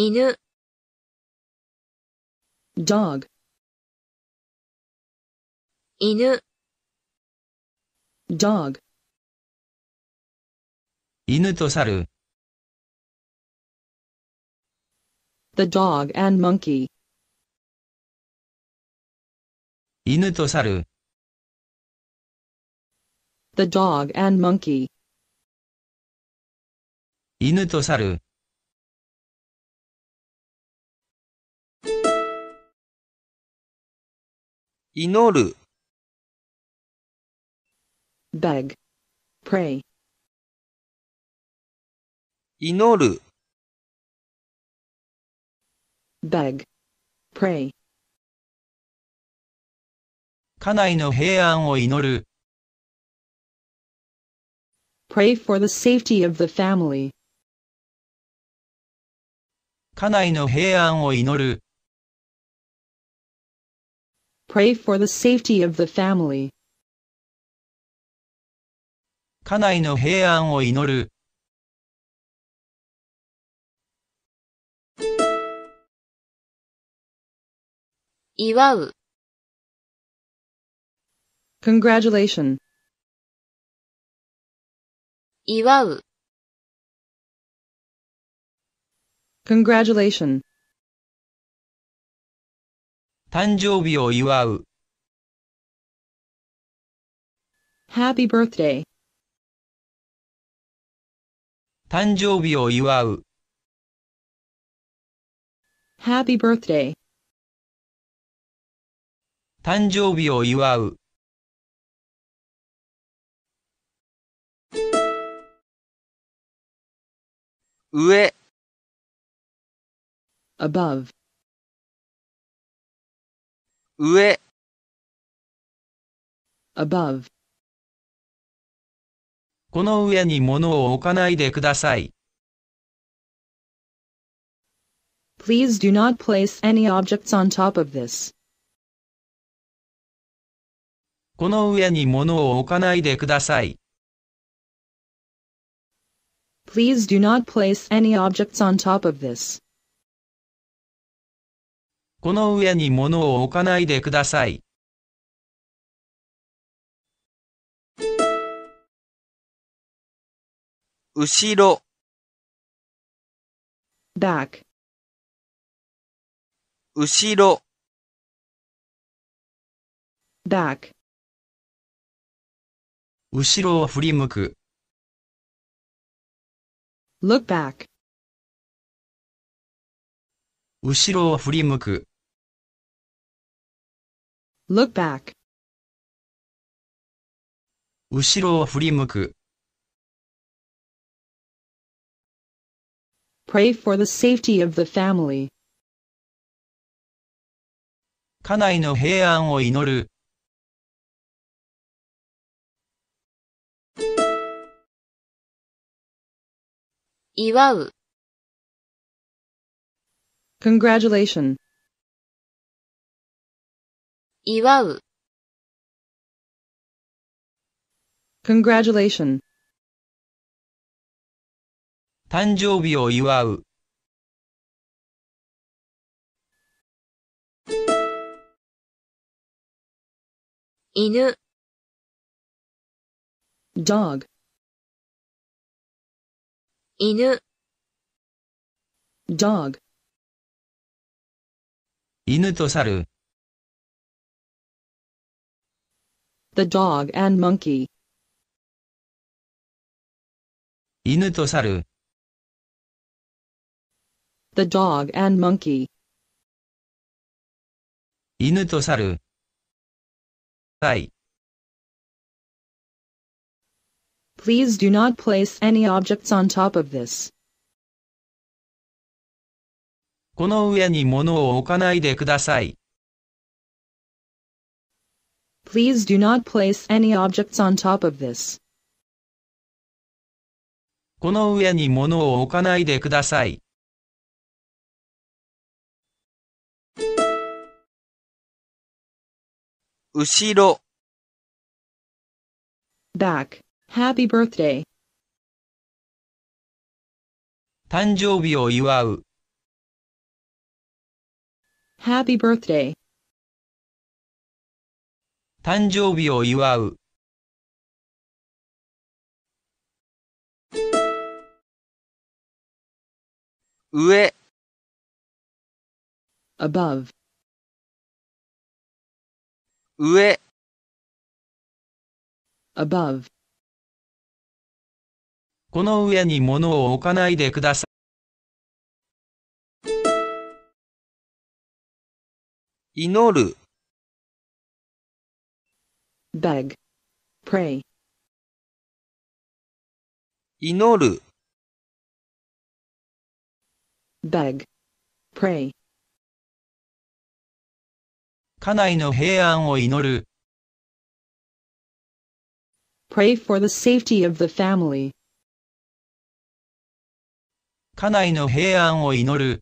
犬 dog 犬 dog 犬と猿 the dog and monkey 犬と猿 the dog and monkey 犬と猿祈る beg, pray. 祈る beg, pray. 家内の平安を祈る。Pray for the safety of the family. 家内の平安を祈る。Pray for the safety of the family. 家内の平安を祈る。祝う。Congratulation. 祝う。Congratulation. 誕生日を祝う。Happy birthday. 誕生日を祝う。Happy birthday. 誕生日を祝う。上 above 上 above この上に物を置かないでください。Please do not place any objects on top of this. この上に物を置かないでください。Please do not place any objects on top of this. この上に物を置かないでください。後ろ back 後ろ back 後ろを振り向く look back 後ろを振り向く。look back 後ろを振り向く。pray for the safety of the family 家内の平安を祈る。祝う congratulation 祝う congratulation 誕生日を祝う犬 dog 犬 dog 犬と猿 The dog and monkey 犬と猿 The dog and monkey 犬と猿はい Please do not place any objects on top of this. この上に物を置かないでください。Please do not place any objects on top of this. この上に物を置かないでください。後ろ back, happy birthday. 誕生日を祝う。Happy birthday 誕生日を祝う上 above 上 above この上に物を置かないでください。祈る beg, pray. 祈る beg, pray. 家内の平安を祈る pray for the safety of the family. 家内の平安を祈る